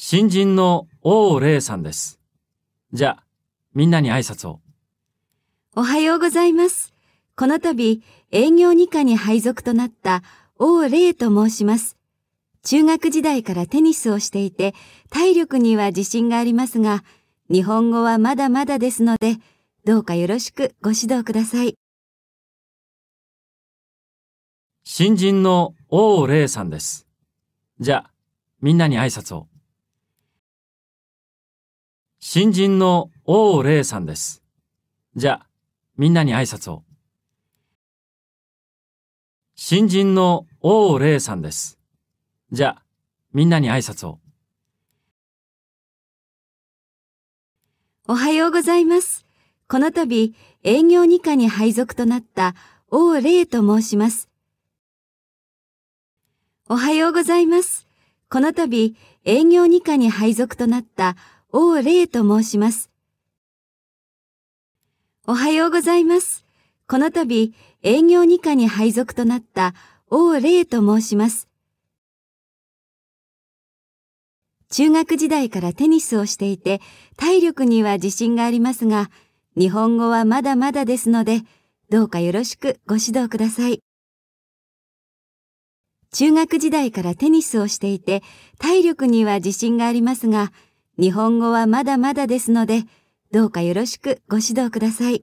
新人の王麗さんです。じゃあ、みんなに挨拶を。おはようございます。この度、営業2課に配属となった王麗と申します。中学時代からテニスをしていて、体力には自信がありますが、日本語はまだまだですので、どうかよろしくご指導ください。新人の王麗さんです。じゃあ、みんなに挨拶を。新人の王麗さんです。じゃあ、みんなに挨拶を。新人の王麗さんです。じゃあ、みんなに挨拶を。おはようございます。この度、営業二課に配属となった王麗と申します。おはようございます。この度、営業二課に配属となった王霊と申します。おはようございます。この度、営業2課に配属となった王霊と申します。中学時代からテニスをしていて、体力には自信がありますが、日本語はまだまだですので、どうかよろしくご指導ください。中学時代からテニスをしていて、体力には自信がありますが、日本語はまだまだですので、どうかよろしくご指導ください。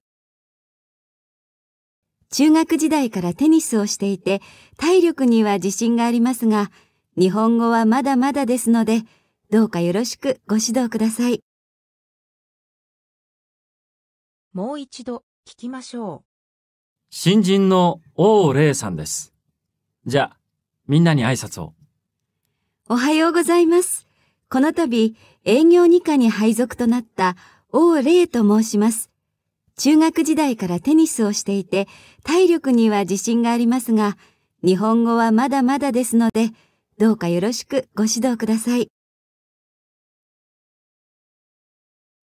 中学時代からテニスをしていて、体力には自信がありますが、日本語はまだまだですので、どうかよろしくご指導ください。もう一度聞きましょう。新人の王麗さんです。じゃあ、みんなに挨拶を。おはようございます。この度、営業2課に配属となった王麗と申します。中学時代からテニスをしていて、体力には自信がありますが、日本語はまだまだですので、どうかよろしくご指導ください。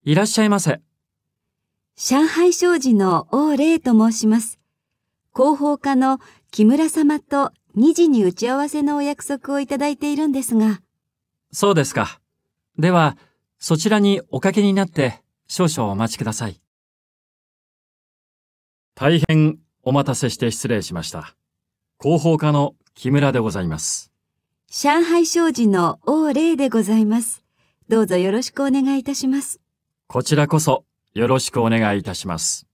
いらっしゃいませ。上海商事の王麗と申します。広報課の木村様と2時に打ち合わせのお約束をいただいているんですが。そうですか。では、そちらにおかけになって少々お待ちください。大変お待たせして失礼しました。広報課の木村でございます。上海商事の王麗でございます。どうぞよろしくお願いいたします。こちらこそよろしくお願いいたします。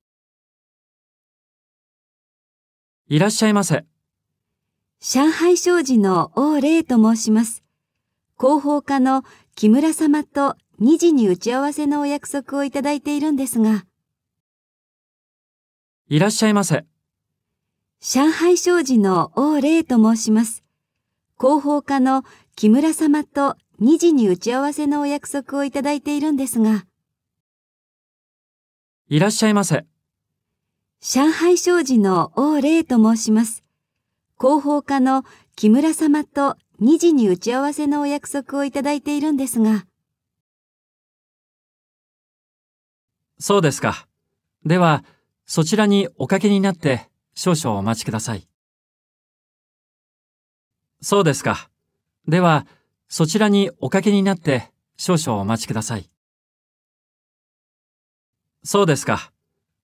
いらっしゃいませ。上海商事の王麗と申します。広報課の木村様と2時に打ち合わせのお約束をいただいているんですが。いらっしゃいませ。上海商事の王麗と申します。広報課の木村様と2時に打ち合わせのお約束をいただいているんですが。いらっしゃいませ。上海商事の王麗と申します。広報課の木村様と2時に打ち合わせのお約束をいただいているんですが。そうですか。では、そちらにおかけになって少々お待ちください。そうですか。では、そちらにおかけになって少々お待ちください。そうですか。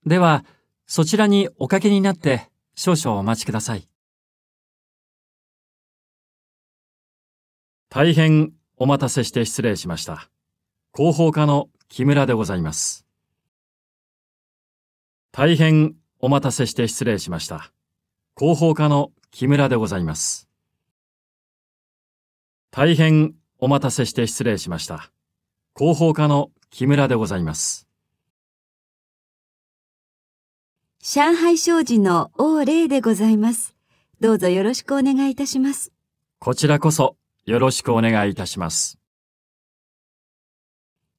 では、そちらにおかけになって少々お待ちください。大変お待たせして失礼しました。広報課の木村でございます。大変お待たせして失礼しました。広報課の木村でございます。大変お待たせして失礼しました。広報課の木村でございます。上海商事の王麗でございます。どうぞよろしくお願いいたします。こちらこそよろしくお願いいたします。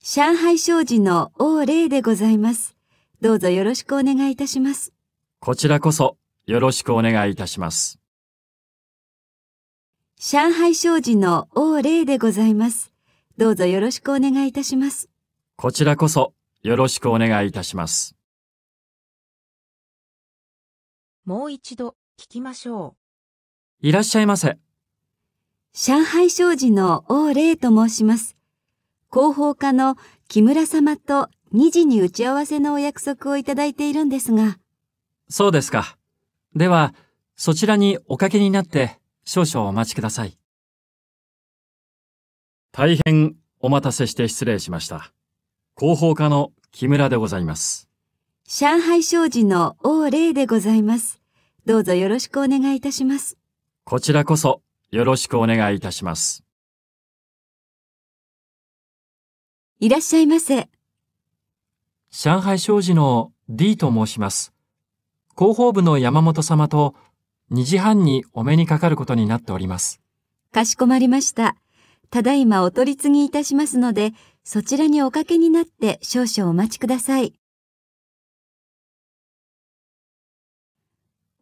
上海商事の王霊でございます。どうぞよろしくお願いいたします。こちらこそよろしくお願いいたします。上海商事の王霊でございます。どうぞよろしくお願いいたします。こちらこそよろしくお願いいたします。もう一度聞きましょう。いらっしゃいませ。上海商事の王麗と申します。広報課の木村様と2時に打ち合わせのお約束をいただいているんですが。そうですか。では、そちらにおかけになって少々お待ちください。大変お待たせして失礼しました。広報課の木村でございます。上海商事の王麗でございます。どうぞよろしくお願いいたします。こちらこそよろしくお願いいたします。いらっしゃいませ。上海商事の D と申します。広報部の山本様と2時半にお目にかかることになっております。かしこまりました。ただいまお取り次ぎいたしますので、そちらにおかけになって少々お待ちください。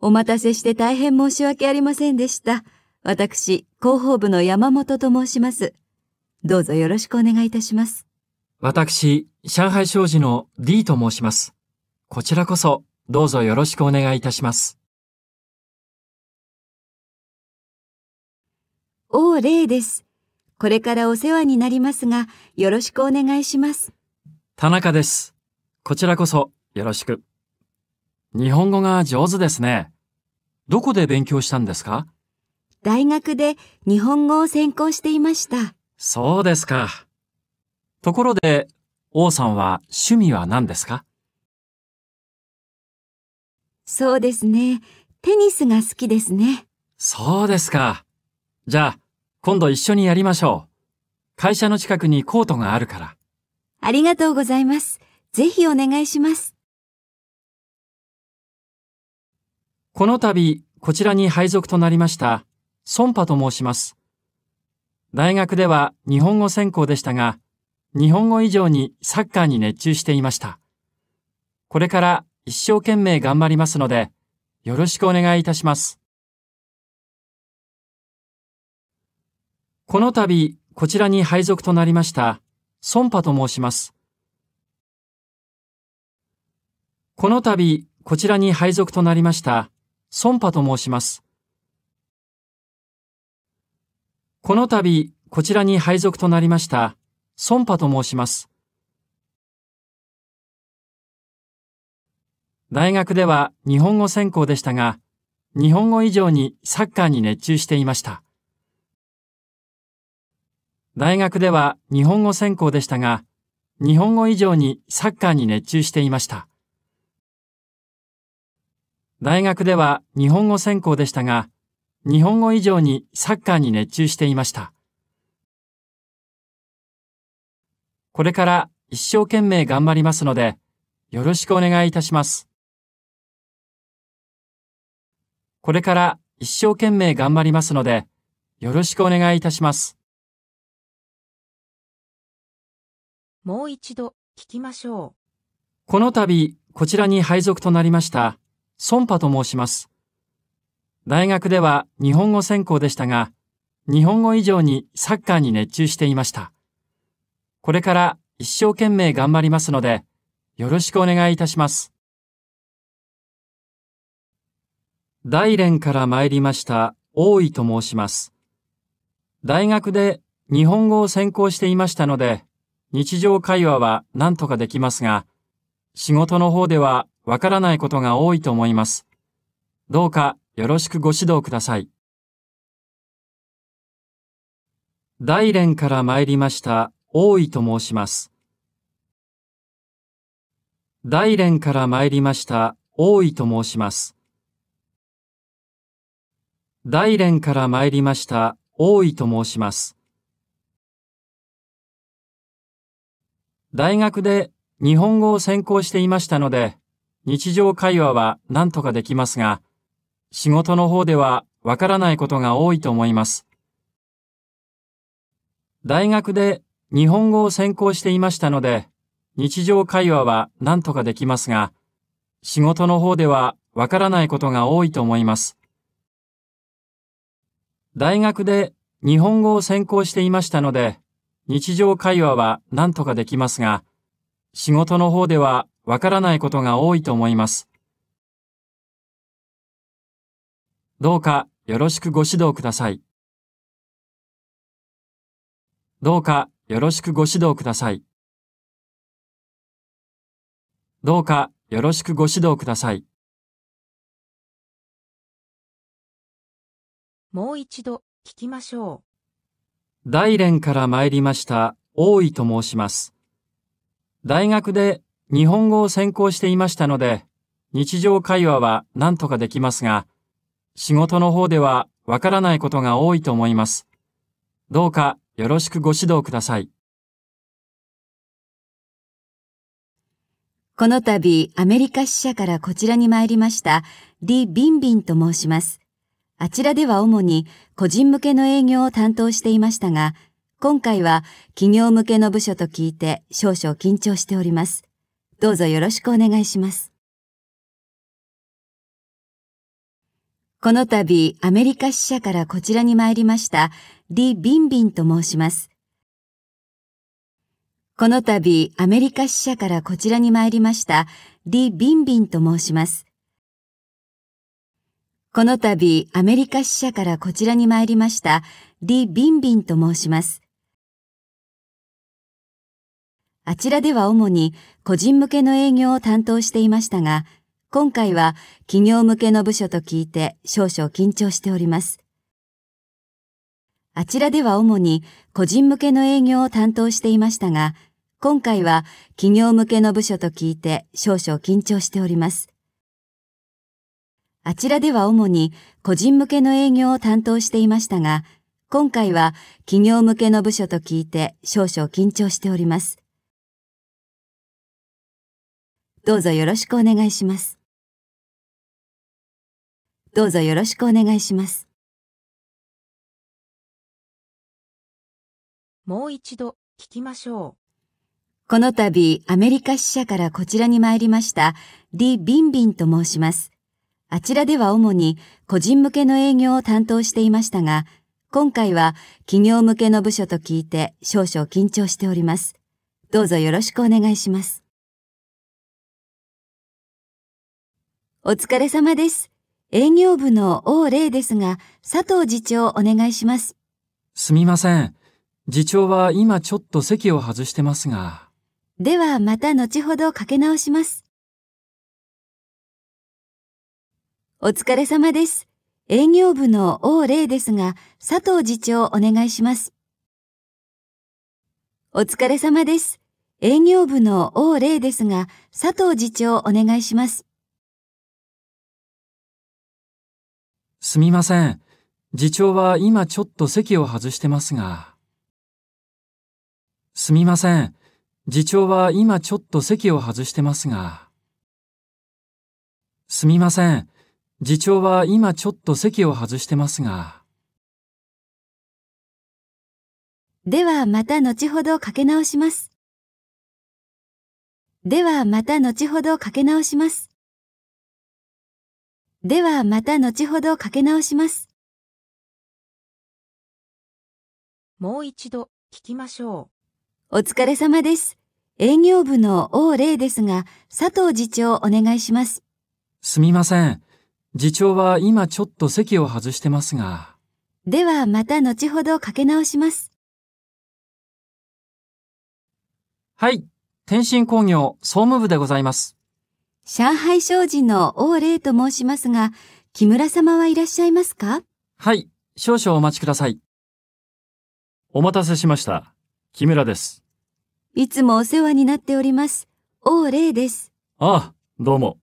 お待たせして大変申し訳ありませんでした。私、広報部の山本と申します。どうぞよろしくお願いいたします。私、上海商事の D と申します。こちらこそ、どうぞよろしくお願いいたします。お王麗です。これからお世話になりますが、よろしくお願いします。田中です。こちらこそ、よろしく。日本語が上手ですね。どこで勉強したんですか大学で日本語を専攻していました。そうですか。ところで、王さんは趣味は何ですかそうですね。テニスが好きですね。そうですか。じゃあ、今度一緒にやりましょう。会社の近くにコートがあるから。ありがとうございます。ぜひお願いします。この度、こちらに配属となりました孫波と申します。大学では日本語専攻でしたが、日本語以上にサッカーに熱中していました。これから一生懸命頑張りますので、よろしくお願いいたします。この度、こちらに配属となりました、孫波と申します。この度、こちらに配属となりました、孫波と申します。この度、こちらに配属となりました、孫波と申します。大学では日本語専攻でしたが、日本語以上にサッカーに熱中していました。大学では日本語専攻でしたが、日本語以上にサッカーに熱中していました。大学では日本語専攻でしたが、日本語以上にサッカーに熱中していました。これから一生懸命頑張りますので、よろしくお願いいたします。これから一生懸命頑張りますので、よろしくお願いいたします。もう一度聞きましょう。この度、こちらに配属となりました、孫波と申します。大学では日本語専攻でしたが、日本語以上にサッカーに熱中していました。これから一生懸命頑張りますので、よろしくお願いいたします。大連から参りました、大井と申します。大学で日本語を専攻していましたので、日常会話は何とかできますが、仕事の方ではわからないことが多いと思います。どうかよろしくご指導ください。大連から参りました、大井と申します。大連から参りました、大井と申します。大連から参りました、大井と申します。大学で日本語を専攻していましたので、日常会話は何とかできますが、仕事の方ではわからないことが多いと思います。大学で日本語を専攻していましたので、日常会話は何とかできますが、仕事の方ではわからないことが多いと思います。大学で日本語を専攻していましたので、日常会話は何とかできますが、仕事の方ではわからないことが多いと思います。どうかよろしくご指導ください。どうかよろしくご指導ください。どうかよろしくご指導ください。もう一度聞きましょう。大連から参りました大井と申します。大学で日本語を専攻していましたので、日常会話は何とかできますが、仕事の方ではわからないことが多いと思います。どうかよろしくご指導ください。この度、アメリカ支社からこちらに参りました、リ・ビンビンと申します。あちらでは主に個人向けの営業を担当していましたが、今回は企業向けの部署と聞いて少々緊張しております。どうぞよろしくお願いします。この度、アメリカ支社からこちらに参りました、リ・ビンビンと申します。この度、アメリカ支社からこちらに参りました、リ・ビンビンと申します。この度、アメリカ支社からこちらに参りました、リ・ビンビンと申します。あちらでは主に個人向けの営業を担当していましたが、今回は企業向けの部署と聞いて少々緊張しております。あちらでは主に個人向けの営業を担当していましたが、今回は企業向けの部署と聞いて少々緊張しております。あちらでは主に個人向けの営業を担当していましたが、今回は企業向けの部署と聞いて少々緊張しております。どうぞよろしくお願いします。どうぞよろしくお願いします。もう一度聞きましょう。この度、アメリカ支社からこちらに参りました、リ・ビンビンと申します。あちらでは主に個人向けの営業を担当していましたが、今回は企業向けの部署と聞いて少々緊張しております。どうぞよろしくお願いします。お疲れ様です。営業部の王麗ですが、佐藤次長お願いします。すみません。次長は今ちょっと席を外してますが。ではまた後ほどかけ直します。お疲れ様です。営業部の王麗ですが、佐藤次長お願いします。お疲れ様です。営業部の王麗ですが、佐藤次長お願いします。すみません。次長は今ちょっと席を外してますが。すみません。次長は今ちょっと席を外してますが。すみません。次長は今ちょっと席を外してますが。ではまた後ほどかけ直します。ではまた後ほどかけ直します。ではまた後ほどかけ直します。もう一度聞きましょう。お疲れ様です。営業部の王麗ですが、佐藤次長お願いします。すみません。次長は今ちょっと席を外してますが。ではまた後ほどかけ直します。はい。天津工業総務部でございます。上海商事の王麗と申しますが、木村様はいらっしゃいますかはい、少々お待ちください。お待たせしました。木村です。いつもお世話になっております。王麗です。ああ、どうも。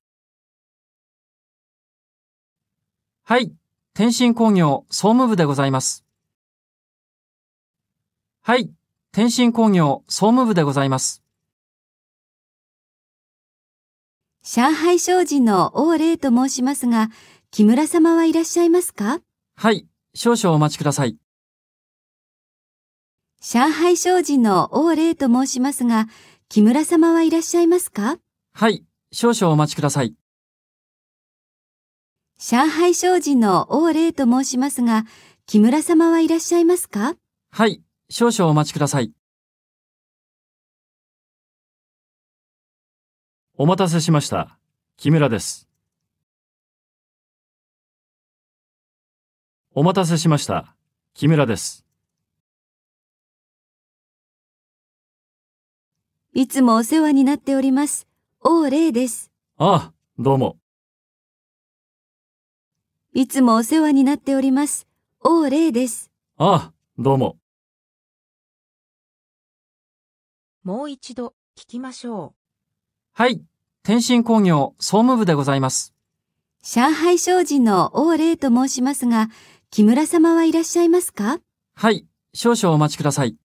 はい、天津工業総務部でございます。はい、天津工業総務部でございます。上海商事の王霊と申しますが、木村様はいらっしゃいますかはい、少々お待ちください。上海商事の王霊と申しますが、木村様はいらっしゃいますかはい、少々お待ちください。上海商事の王霊と申しますが、木村様はいらっしゃいますかはい、少々お待ちください。お待たせしました。木村です。お待たせしました。木村です。いつもお世話になっております。王霊です。ああ、どうも。いつもお世話になっております。王霊です。ああ、どうも。もう一度聞きましょう。はい。天津工業総務部でございます。上海商事の王麗と申しますが、木村様はいらっしゃいますかはい。少々お待ちください。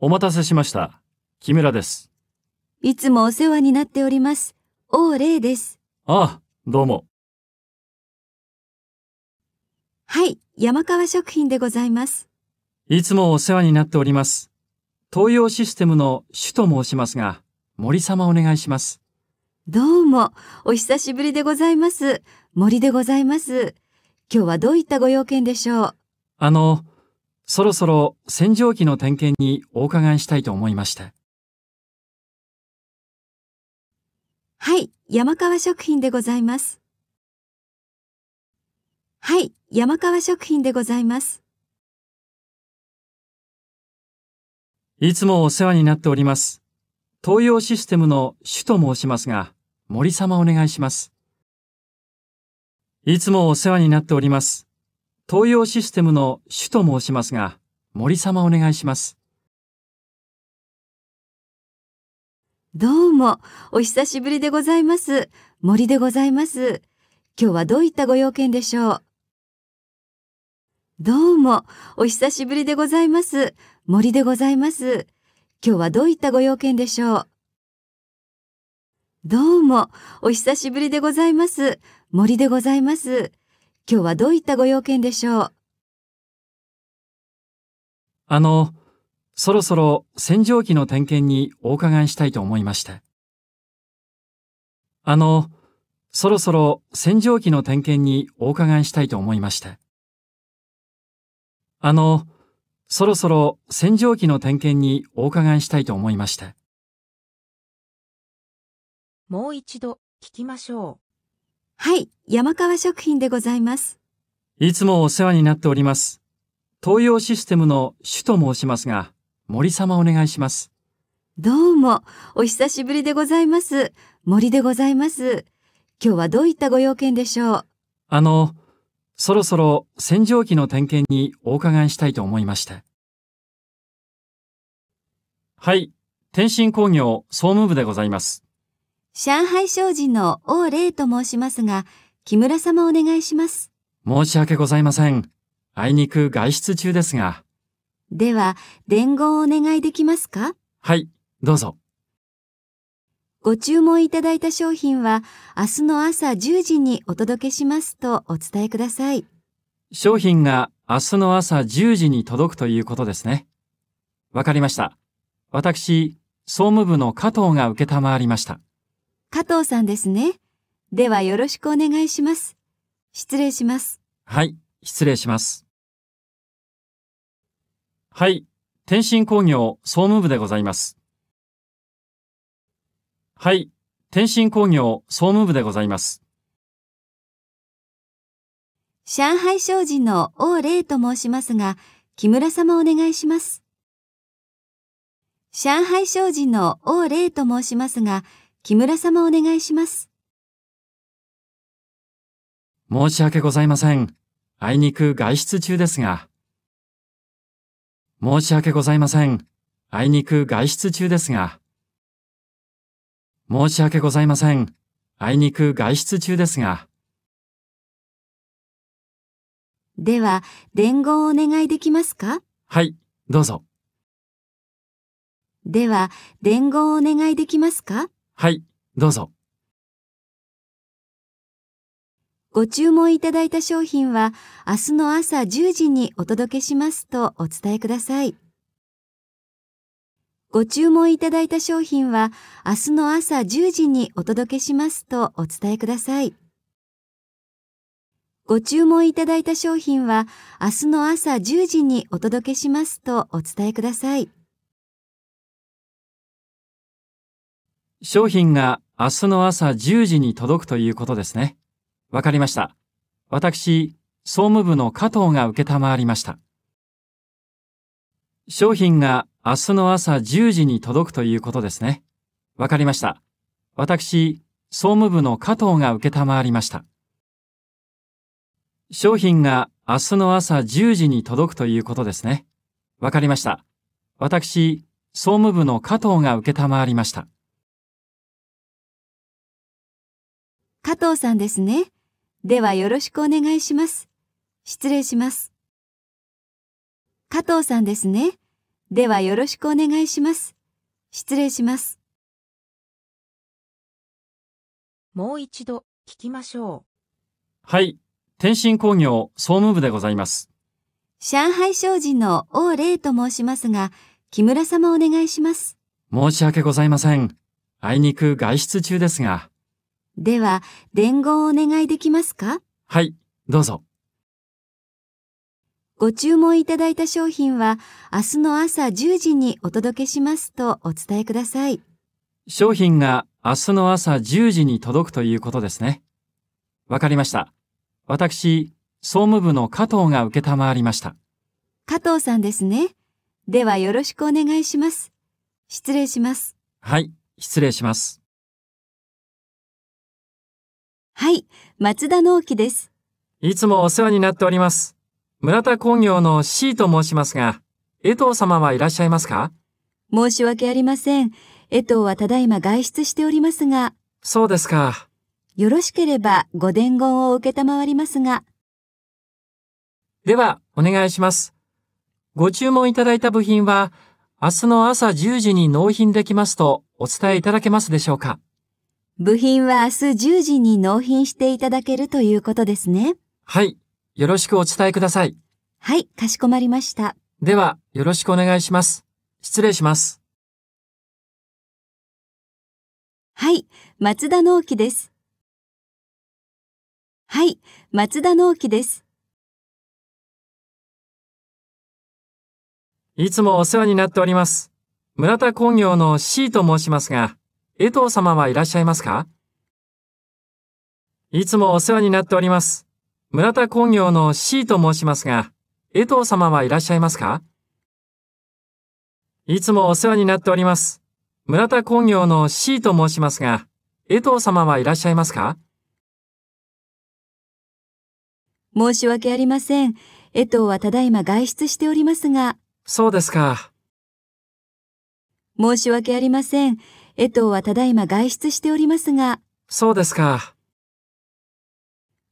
お待たせしました。木村です。いつもお世話になっております。王麗です。ああ、どうも。はい、山川食品でございます。いつもお世話になっております。東洋システムの主と申しますが。森様お願いします。どうも、お久しぶりでございます。森でございます。今日はどういったご用件でしょうあの、そろそろ洗浄機の点検にお伺いしたいと思いまして。はい、山川食品でございます。はい、山川食品でございます。いつもお世話になっております。東洋システムの主と申しますが、森様お願いします。いつもお世話になっております。東洋システムの主と申しますが、森様お願いします。どうも、お久しぶりでございます。森でございます。今日はどういったご用件でしょうどうも、お久しぶりでございます。森でございます。今日はどういったご用件でしょうどうも、お久しぶりでございます。森でございます。今日はどういったご用件でしょうあの、そろそろ洗浄機の点検にお伺いしたいと思いまして。あの、そろそろ洗浄機の点検にお伺いしたいと思いまして。あの、そろそろ洗浄機の点検にお伺いしたいと思いまして。もう一度聞きましょう。はい、山川食品でございます。いつもお世話になっております。東洋システムの主と申しますが、森様お願いします。どうも、お久しぶりでございます。森でございます。今日はどういったご用件でしょうあの、そろそろ洗浄機の点検にお伺いしたいと思いまして。はい、天津工業総務部でございます。上海商人の王麗と申しますが、木村様お願いします。申し訳ございません。あいにく外出中ですが。では、伝言をお願いできますかはい、どうぞ。ご注文いただいた商品は明日の朝10時にお届けしますとお伝えください。商品が明日の朝10時に届くということですね。わかりました。私、総務部の加藤が受けたまわりました。加藤さんですね。ではよろしくお願いします。失礼します。はい、失礼します。はい、天津工業総務部でございます。はい。天津工業総務部でございます。上海商事の王麗と申しますが、木村様お願いします。上海商事の王麗と申しますが、木村様お願いします。申し訳ございません。あいにく外出中ですが。申し訳ございません。あいにく外出中ですが。申し訳ございません。あいにく外出中ですが。では、伝言をお願いできますかはい、どうぞ。では、伝言をお願いできますかはい、どうぞ。ご注文いただいた商品は、明日の朝10時にお届けしますとお伝えください。ご注文いただいた商品は明日の朝10時にお届けしますとお伝えください。ご注文いただいた商品は明日の朝10時にお届けしますとお伝えください。商品が明日の朝10時に届くということですね。わかりました。私、総務部の加藤が受けたまわりました。商品が明日の朝10時に届くということですね。わかりました。私、総務部の加藤が受けたまわりました。商品が明日の朝10時に届くということですね。わかりました。私、総務部の加藤が受けたまわりました。加藤さんですね。ではよろしくお願いします。失礼します。加藤さんですね。ではよろしくお願いします。失礼します。もう一度聞きましょう。はい。天津工業総務部でございます。上海商人の王麗と申しますが、木村様お願いします。申し訳ございません。あいにく外出中ですが。では、伝言をお願いできますかはい、どうぞ。ご注文いただいた商品は明日の朝10時にお届けしますとお伝えください。商品が明日の朝10時に届くということですね。わかりました。私、総務部の加藤が受りました。加藤さんですね。ではよろしくお願いします。失礼します。はい、失礼します。はい、松田直樹です。いつもお世話になっております。村田工業の C と申しますが、江藤様はいらっしゃいますか申し訳ありません。江藤はただいま外出しておりますが。そうですか。よろしければご伝言を受けたまわりますが。では、お願いします。ご注文いただいた部品は、明日の朝10時に納品できますとお伝えいただけますでしょうか部品は明日10時に納品していただけるということですね。はい。よろしくお伝えください。はい、かしこまりました。では、よろしくお願いします。失礼します。はい、松田直樹です。はい、松田直樹です。いつもお世話になっております。村田工業の C と申しますが、江藤様はいらっしゃいますかいつもお世話になっております。村田工業の C と申しますが、江藤様はいらっしゃいますかいつもお世話になっております。村田工業の C と申しますが、江藤様はいらっしゃいますか申し訳ありません。江藤はただいま外出しておりますが。そうですか。申し訳ありません。江藤はただいま外出しておりますが。そうですか。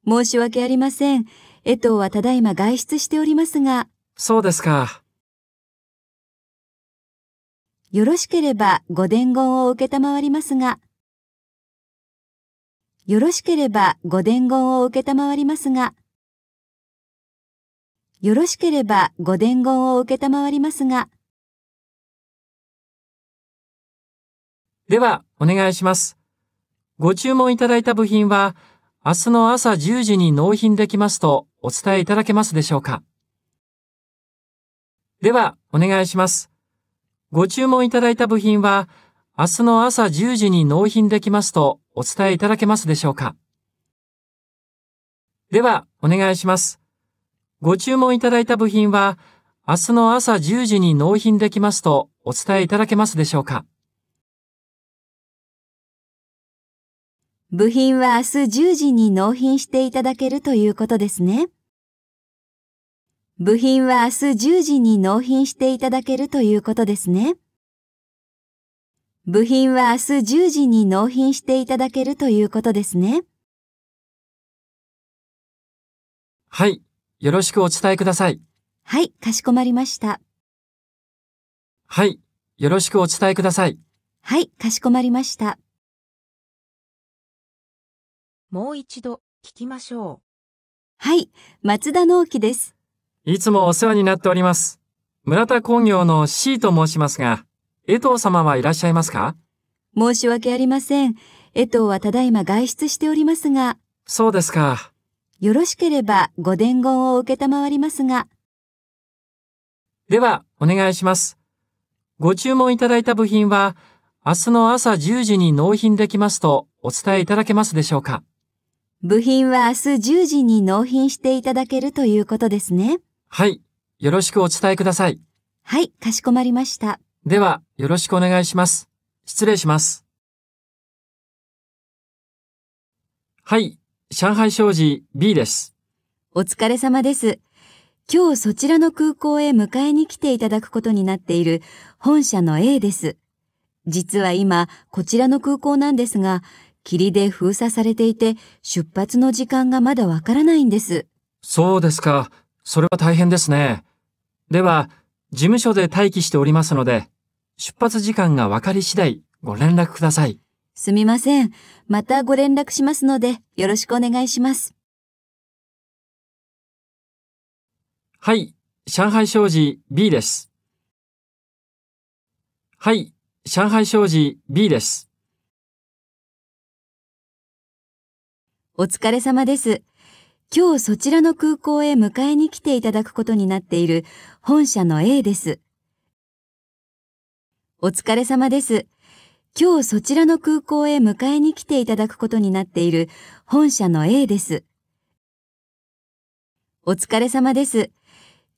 申し訳ありません。江藤はただいま外出しておりますが。そうですか。よろしければご伝言を受りますが。よろしければご伝言を受りますが。よろしければご伝言を受りますが。では、お願いします。ご注文いただいた部品は、明日の朝10時に納品できますとお伝えいただけますでしょうかでは、お願いします。ご注文いただいた部品は、明日の朝10時に納品できますとお伝えいただけますでしょうかでは、お願いします。ご注文いただいた部品は、明日の朝10時に納品できますとお伝えいただけますでしょうか部品は明日10時に納品していただけるということですね。部品は明日10時に納品していただけるということですね。部品は明日10時に納品していただけるということですね。はい。よろしくお伝えください。はい。かしこまりました。はい。よろしくお伝えください。はい。かしこまりました。もう一度聞きましょう。はい、松田直樹です。いつもお世話になっております。村田工業の C と申しますが、江藤様はいらっしゃいますか申し訳ありません。江藤はただいま外出しておりますが。そうですか。よろしければご伝言を受けたまわりますが。では、お願いします。ご注文いただいた部品は、明日の朝10時に納品できますとお伝えいただけますでしょうか部品は明日10時に納品していただけるということですね。はい。よろしくお伝えください。はい、かしこまりました。では、よろしくお願いします。失礼します。はい、上海商事 B です。お疲れ様です。今日そちらの空港へ迎えに来ていただくことになっている本社の A です。実は今、こちらの空港なんですが、霧で封鎖されていて、出発の時間がまだわからないんです。そうですか。それは大変ですね。では、事務所で待機しておりますので、出発時間がわかり次第ご連絡ください。すみません。またご連絡しますので、よろしくお願いします。はい、上海商事 B です。はい、上海商事 B です。お疲れ様です。今日そちらの空港へ迎えに来ていただくことになっている本社の A です。お疲れ様です。今日そちらの空港へ迎えに来ていただくことになっている本社の A です。お疲れ様です。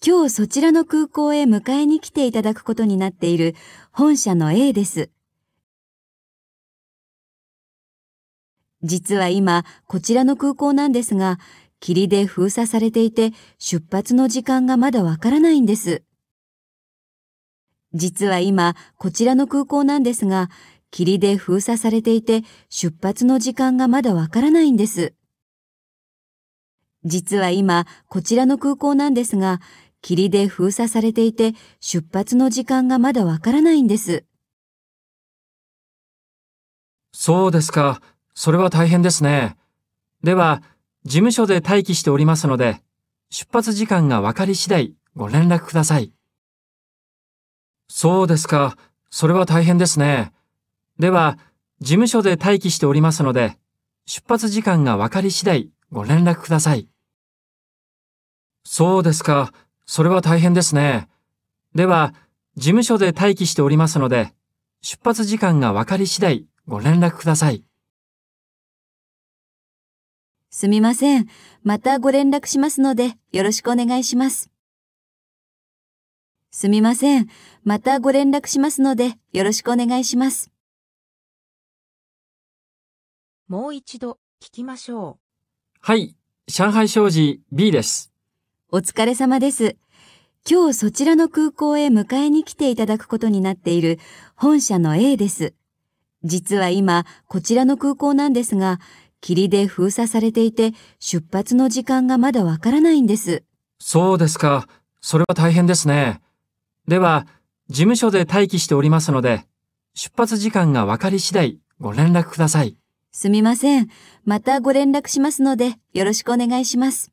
今日そちらの空港へ迎えに来ていただくことになっている本社の A です。実は今、こちらの空港なんですが、霧で封鎖されていて、出発の時間がまだわからないんです。実は今、こちらの空港なんですが、霧で封鎖されていて、出発の時間がまだわからないんです。実は今、こちらの空港なんですが、霧で封鎖されていて、出発の時間がまだわからないんです。そうですか。それは大変ですね。では、事務所で待機しておりますので、出発時間が分かり次第ご連絡ください。そうですか。それは大変ですね。では、事務所で待機しておりますので、出発時間が分かり次第ご連絡ください。そうですか。それは大変ですね。では、事務所で待機しておりますので、出発時間が分かり次第ご連絡ください。すみません。またご連絡しますので、よろしくお願いします。すみません。またご連絡しますので、よろしくお願いします。もう一度、聞きましょう。はい。上海商事 B です。お疲れ様です。今日そちらの空港へ迎えに来ていただくことになっている本社の A です。実は今、こちらの空港なんですが、霧で封鎖されていて、出発の時間がまだわからないんです。そうですか。それは大変ですね。では、事務所で待機しておりますので、出発時間がわかり次第ご連絡ください。すみません。またご連絡しますので、よろしくお願いします。